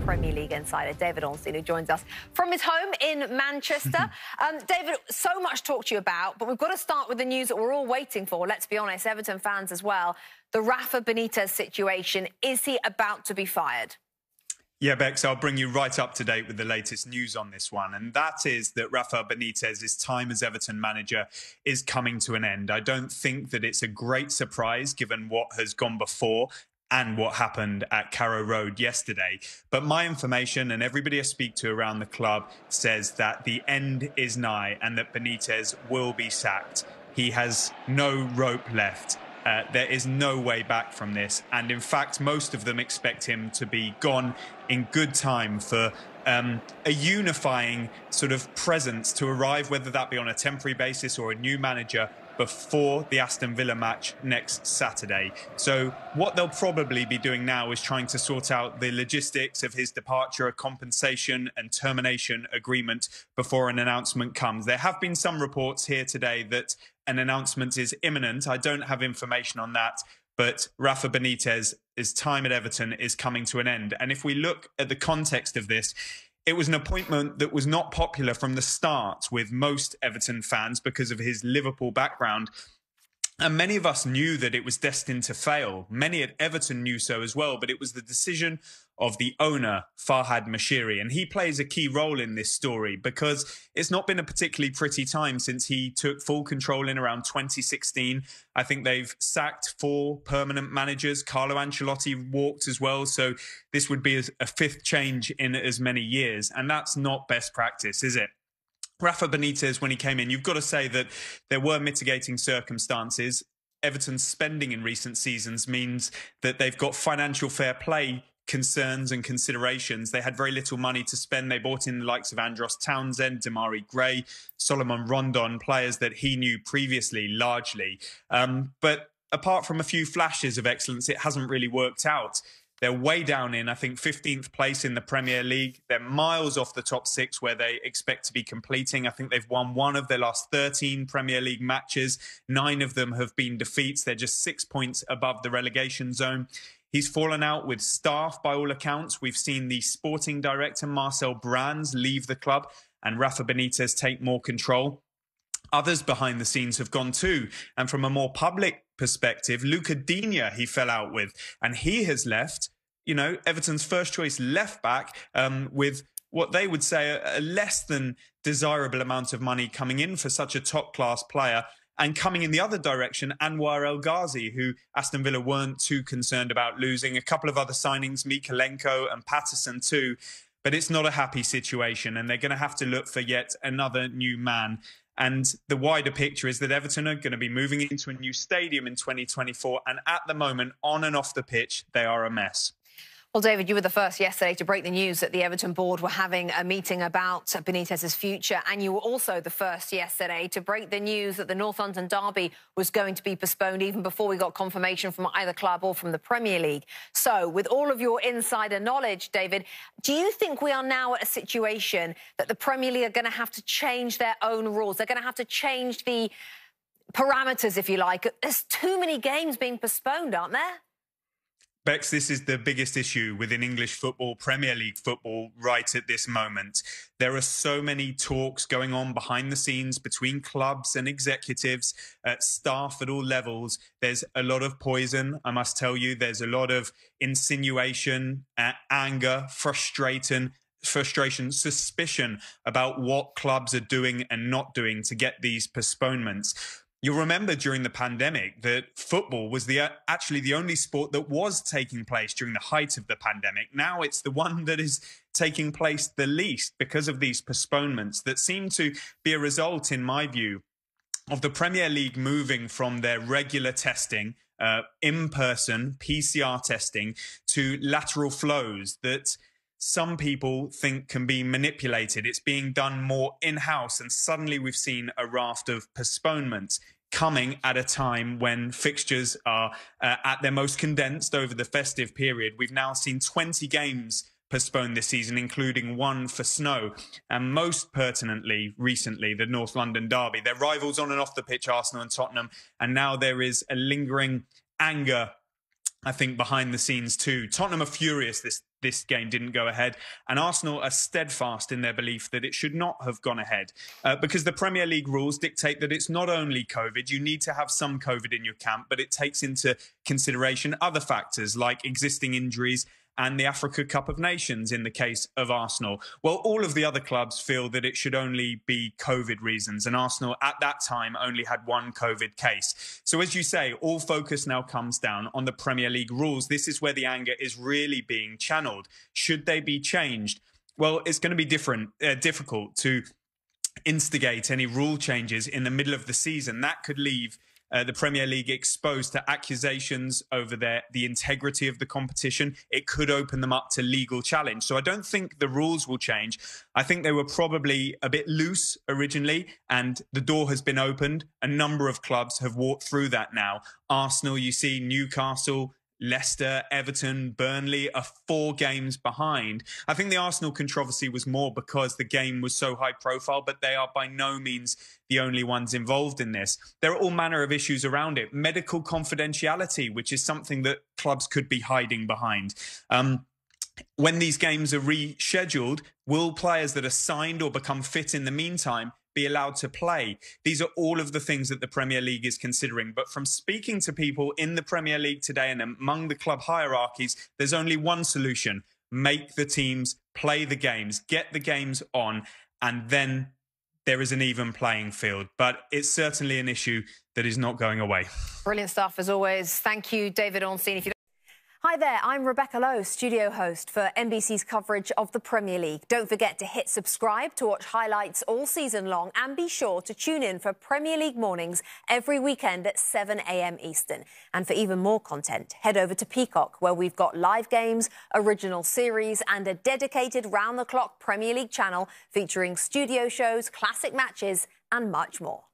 Premier League insider David Ornstein, who joins us from his home in Manchester. um, David, so much to talk to you about, but we've got to start with the news that we're all waiting for. Let's be honest, Everton fans as well. The Rafa Benitez situation. Is he about to be fired? Yeah, Bex, I'll bring you right up to date with the latest news on this one. And that is that Rafa Benitez's time as Everton manager is coming to an end. I don't think that it's a great surprise given what has gone before and what happened at Carrow Road yesterday. But my information and everybody I speak to around the club says that the end is nigh and that Benitez will be sacked. He has no rope left. Uh, there is no way back from this. And in fact, most of them expect him to be gone in good time for um, a unifying sort of presence to arrive, whether that be on a temporary basis or a new manager before the Aston Villa match next Saturday. So, what they'll probably be doing now is trying to sort out the logistics of his departure, a compensation and termination agreement before an announcement comes. There have been some reports here today that an announcement is imminent. I don't have information on that but Rafa Benitez's time at Everton is coming to an end. And if we look at the context of this, it was an appointment that was not popular from the start with most Everton fans because of his Liverpool background and many of us knew that it was destined to fail. Many at Everton knew so as well, but it was the decision of the owner, Farhad Mashiri. And he plays a key role in this story because it's not been a particularly pretty time since he took full control in around 2016. I think they've sacked four permanent managers. Carlo Ancelotti walked as well. So this would be a fifth change in as many years. And that's not best practice, is it? Rafa Benitez, when he came in, you've got to say that there were mitigating circumstances. Everton's spending in recent seasons means that they've got financial fair play concerns and considerations. They had very little money to spend. They bought in the likes of Andros Townsend, Damari Gray, Solomon Rondon, players that he knew previously largely. Um, but apart from a few flashes of excellence, it hasn't really worked out. They're way down in, I think, 15th place in the Premier League. They're miles off the top six where they expect to be completing. I think they've won one of their last 13 Premier League matches. Nine of them have been defeats. They're just six points above the relegation zone. He's fallen out with staff by all accounts. We've seen the sporting director, Marcel Brands, leave the club and Rafa Benitez take more control. Others behind the scenes have gone too. And from a more public perspective, Luca Dina, he fell out with, and he has left, you know, Everton's first choice left back um, with what they would say a, less than desirable amount of money coming in for such a top class player. And coming in the other direction, Anwar El Ghazi, who Aston Villa weren't too concerned about losing. A couple of other signings, Mikalenko and Patterson too. But it's not a happy situation, and they're going to have to look for yet another new man. And the wider picture is that Everton are going to be moving into a new stadium in 2024. And at the moment, on and off the pitch, they are a mess. Well, David, you were the first yesterday to break the news that the Everton board were having a meeting about Benitez's future. And you were also the first yesterday to break the news that the North London derby was going to be postponed even before we got confirmation from either club or from the Premier League. So, with all of your insider knowledge, David, do you think we are now at a situation that the Premier League are going to have to change their own rules? They're going to have to change the parameters, if you like. There's too many games being postponed, aren't there? Bex, this is the biggest issue within English football, Premier League football, right at this moment. There are so many talks going on behind the scenes between clubs and executives, uh, staff at all levels. There's a lot of poison, I must tell you. There's a lot of insinuation, uh, anger, frustration, frustration, suspicion about what clubs are doing and not doing to get these postponements. You'll remember during the pandemic that football was the uh, actually the only sport that was taking place during the height of the pandemic. Now it's the one that is taking place the least because of these postponements that seem to be a result, in my view, of the Premier League moving from their regular testing uh, in person PCR testing to lateral flows that some people think can be manipulated. It's being done more in house, and suddenly we've seen a raft of postponements coming at a time when fixtures are uh, at their most condensed over the festive period. We've now seen 20 games postponed this season, including one for snow. And most pertinently, recently, the North London Derby. Their rivals on and off the pitch, Arsenal and Tottenham. And now there is a lingering anger I think behind the scenes too. Tottenham are furious this this game didn't go ahead. And Arsenal are steadfast in their belief that it should not have gone ahead uh, because the Premier League rules dictate that it's not only COVID, you need to have some COVID in your camp, but it takes into consideration other factors like existing injuries and the Africa Cup of Nations in the case of Arsenal. Well, all of the other clubs feel that it should only be COVID reasons, and Arsenal at that time only had one COVID case. So, as you say, all focus now comes down on the Premier League rules. This is where the anger is really being channeled. Should they be changed? Well, it's going to be different, uh, difficult to instigate any rule changes in the middle of the season. That could leave uh, the Premier League exposed to accusations over their the integrity of the competition, it could open them up to legal challenge. So I don't think the rules will change. I think they were probably a bit loose originally, and the door has been opened. A number of clubs have walked through that now. Arsenal, you see, Newcastle, Leicester, Everton, Burnley are four games behind. I think the Arsenal controversy was more because the game was so high profile, but they are by no means the only ones involved in this. There are all manner of issues around it. Medical confidentiality, which is something that clubs could be hiding behind. Um, when these games are rescheduled, will players that are signed or become fit in the meantime be allowed to play. These are all of the things that the Premier League is considering. But from speaking to people in the Premier League today and among the club hierarchies, there's only one solution make the teams play the games, get the games on, and then there is an even playing field. But it's certainly an issue that is not going away. Brilliant stuff, as always. Thank you, David Ornstein. If you Hi there, I'm Rebecca Lowe, studio host for NBC's coverage of the Premier League. Don't forget to hit subscribe to watch highlights all season long and be sure to tune in for Premier League mornings every weekend at 7 a.m. Eastern. And for even more content, head over to Peacock, where we've got live games, original series, and a dedicated round the clock Premier League channel featuring studio shows, classic matches, and much more.